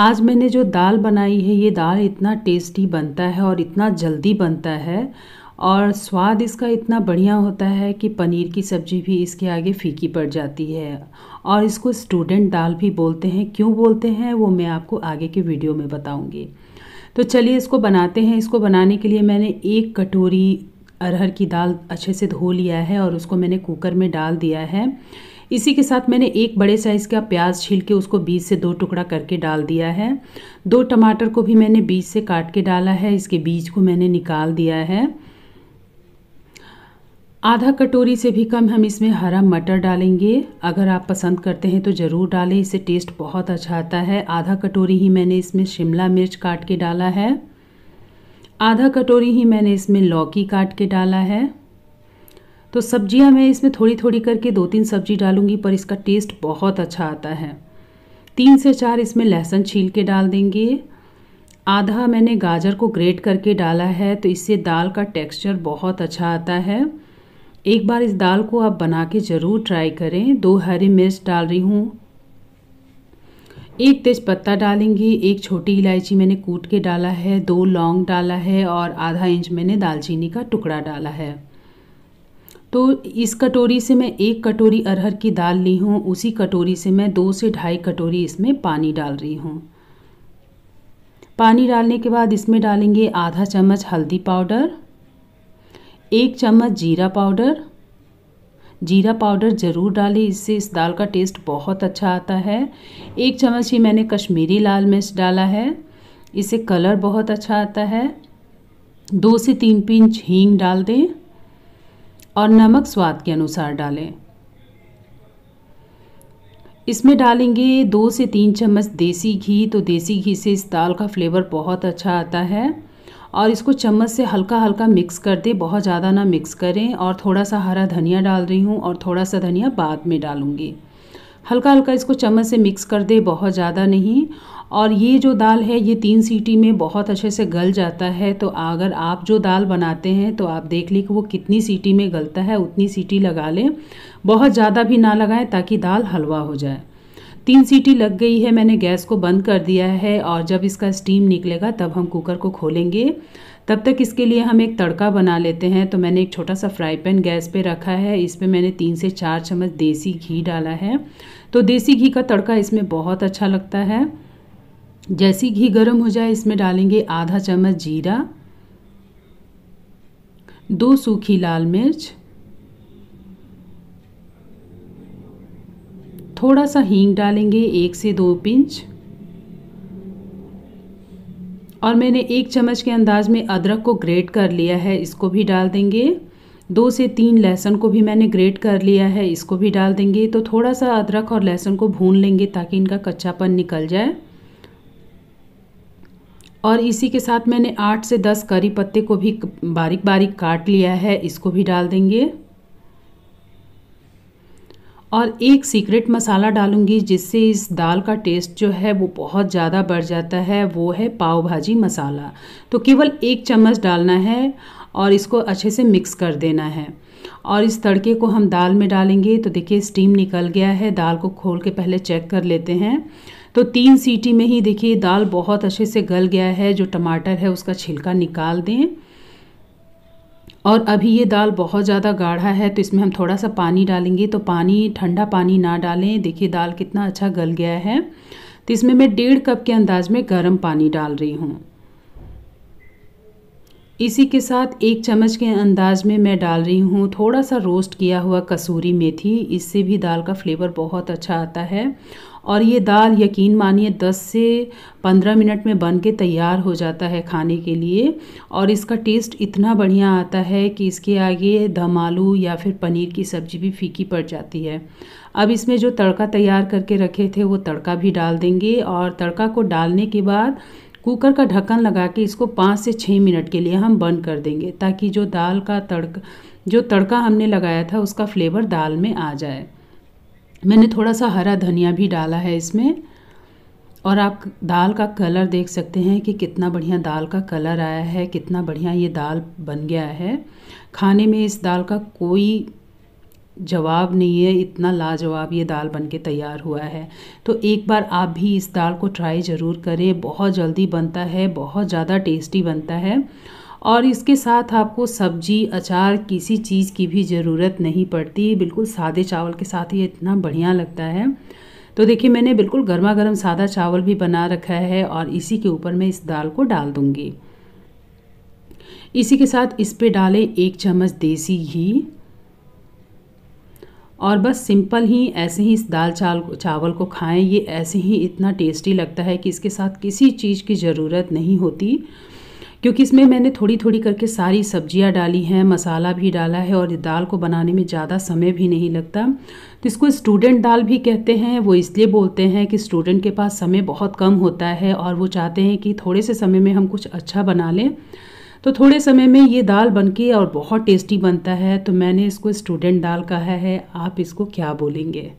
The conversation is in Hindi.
आज मैंने जो दाल बनाई है ये दाल इतना टेस्टी बनता है और इतना जल्दी बनता है और स्वाद इसका इतना बढ़िया होता है कि पनीर की सब्ज़ी भी इसके आगे फीकी पड़ जाती है और इसको स्टूडेंट दाल भी बोलते हैं क्यों बोलते हैं वो मैं आपको आगे के वीडियो में बताऊंगी तो चलिए इसको बनाते हैं इसको बनाने के लिए मैंने एक कटोरी अरहर की दाल अच्छे से धो लिया है और उसको मैंने कुकर में डाल दिया है इसी के साथ मैंने एक बड़े साइज़ का प्याज छील के उसको बीज से दो टुकड़ा करके डाल दिया है दो टमाटर को भी मैंने बीज से काट के डाला है इसके बीज को मैंने निकाल दिया है आधा कटोरी से भी कम हम इसमें हरा मटर डालेंगे अगर आप पसंद करते हैं तो ज़रूर डालें इससे टेस्ट बहुत अच्छा आता है आधा कटोरी ही मैंने इसमें शिमला मिर्च काट के डाला है आधा कटोरी ही मैंने इसमें लौकी काट के डाला है तो सब्जियां मैं इसमें थोड़ी थोड़ी करके दो तीन सब्जी डालूंगी पर इसका टेस्ट बहुत अच्छा आता है तीन से चार इसमें लहसुन छील के डाल देंगे आधा मैंने गाजर को ग्रेट करके डाला है तो इससे दाल का टेक्सचर बहुत अच्छा आता है एक बार इस दाल को आप बना के ज़रूर ट्राई करें दो हरी मिर्च डाल रही हूँ एक तेज पत्ता डालेंगे एक छोटी इलायची मैंने कूट के डाला है दो लौंग डाला है और आधा इंच मैंने दालचीनी का टुकड़ा डाला है तो इस कटोरी से मैं एक कटोरी अरहर की दाल ली हूँ उसी कटोरी से मैं दो से ढाई कटोरी इसमें पानी डाल रही हूँ पानी डालने के बाद इसमें डालेंगे आधा चम्मच हल्दी पाउडर एक चम्मच जीरा पाउडर जीरा पाउडर ज़रूर डालें इससे इस दाल का टेस्ट बहुत अच्छा आता है एक चम्मच ही मैंने कश्मीरी लाल मिर्च डाला है इससे कलर बहुत अच्छा आता है दो से तीन पिंच हींग डाल दें और नमक स्वाद के अनुसार डालें इसमें डालेंगे दो से तीन चम्मच देसी घी तो देसी घी से इस दाल का फ्लेवर बहुत अच्छा आता है और इसको चम्मच से हल्का हल्का मिक्स कर दें बहुत ज़्यादा ना मिक्स करें और थोड़ा सा हरा धनिया डाल रही हूँ और थोड़ा सा धनिया बाद में डालूँगी हल्का हल्का इसको चम्मच से मिक्स कर दें बहुत ज़्यादा नहीं और ये जो दाल है ये तीन सीटी में बहुत अच्छे से गल जाता है तो अगर आप जो दाल बनाते हैं तो आप देख लें कि वो कितनी सीटी में गलता है उतनी सीटी लगा लें बहुत ज़्यादा भी ना लगाएं ताकि दाल हलवा हो जाए तीन सीटी लग गई है मैंने गैस को बंद कर दिया है और जब इसका स्टीम निकलेगा तब हम कुकर को खोलेंगे तब तक इसके लिए हम एक तड़का बना लेते हैं तो मैंने एक छोटा सा फ्राई पैन गैस पे रखा है इस पर मैंने तीन से चार चम्मच देसी घी डाला है तो देसी घी का तड़का इसमें बहुत अच्छा लगता है जैसी घी गर्म हो जाए इसमें डालेंगे आधा चम्मच जीरा दो सूखी लाल मिर्च थोड़ा सा हींग डालेंगे एक से दो पिंच और मैंने एक चम्मच के अंदाज में अदरक को ग्रेट कर लिया है इसको भी डाल देंगे दो से तीन लहसुन को भी मैंने ग्रेट कर लिया है इसको भी डाल देंगे तो थोड़ा सा अदरक और लहसुन को भून लेंगे ताकि इनका कच्चापन निकल जाए और इसी के साथ मैंने आठ से दस करी पत्ते को भी बारीक बारीक काट लिया है इसको भी डाल देंगे और एक सीक्रेट मसाला डालूंगी जिससे इस दाल का टेस्ट जो है वो बहुत ज़्यादा बढ़ जाता है वो है पाव भाजी मसाला तो केवल एक चम्मच डालना है और इसको अच्छे से मिक्स कर देना है और इस तड़के को हम दाल में डालेंगे तो देखिए स्टीम निकल गया है दाल को खोल के पहले चेक कर लेते हैं तो तीन सीटी में ही देखिए दाल बहुत अच्छे से गल गया है जो टमाटर है उसका छिलका निकाल दें और अभी ये दाल बहुत ज़्यादा गाढ़ा है तो इसमें हम थोड़ा सा पानी डालेंगे तो पानी ठंडा पानी ना डालें देखिए दाल कितना अच्छा गल गया है तो इसमें मैं डेढ़ कप के अंदाज में गर्म पानी डाल रही हूँ इसी के साथ एक चम्मच के अंदाज में मैं डाल रही हूँ थोड़ा सा रोस्ट किया हुआ कसूरी मेथी इससे भी दाल का फ्लेवर बहुत अच्छा आता है और ये दाल यकीन मानिए 10 से 15 मिनट में बन के तैयार हो जाता है खाने के लिए और इसका टेस्ट इतना बढ़िया आता है कि इसके आगे दम आलू या फिर पनीर की सब्ज़ी भी फीकी पड़ जाती है अब इसमें जो तड़का तैयार करके रखे थे वो तड़का भी डाल देंगे और तड़का को डालने के बाद कुकर का ढक्कन लगा के इसको पाँच से छः मिनट के लिए हम बंद कर देंगे ताकि जो दाल का तड़का जो तड़का हमने लगाया था उसका फ्लेवर दाल में आ जाए मैंने थोड़ा सा हरा धनिया भी डाला है इसमें और आप दाल का कलर देख सकते हैं कि कितना बढ़िया दाल का कलर आया है कितना बढ़िया ये दाल बन गया है खाने में इस दाल का कोई जवाब नहीं है इतना लाजवाब ये दाल बनके तैयार हुआ है तो एक बार आप भी इस दाल को ट्राई ज़रूर करें बहुत जल्दी बनता है बहुत ज़्यादा टेस्टी बनता है और इसके साथ आपको सब्जी अचार किसी चीज़ की भी ज़रूरत नहीं पड़ती बिल्कुल सादे चावल के साथ ये इतना बढ़िया लगता है तो देखिए मैंने बिल्कुल गर्मा गर्म सादा चावल भी बना रखा है और इसी के ऊपर मैं इस दाल को डाल दूँगी इसी के साथ इस पे डालें एक चम्मच देसी घी और बस सिंपल ही ऐसे ही इस दाल चावल चावल को खाएं ये ऐसे ही इतना टेस्टी लगता है कि इसके साथ किसी चीज़ की ज़रूरत नहीं होती क्योंकि इसमें मैंने थोड़ी थोड़ी करके सारी सब्जियां डाली हैं मसाला भी डाला है और दाल को बनाने में ज़्यादा समय भी नहीं लगता तो इसको स्टूडेंट दाल भी कहते हैं वो इसलिए बोलते हैं कि स्टूडेंट के पास समय बहुत कम होता है और वो चाहते हैं कि थोड़े से समय में हम कुछ अच्छा बना लें तो थोड़े समय में ये दाल बनके और बहुत टेस्टी बनता है तो मैंने इसको स्टूडेंट दाल कहा है आप इसको क्या बोलेंगे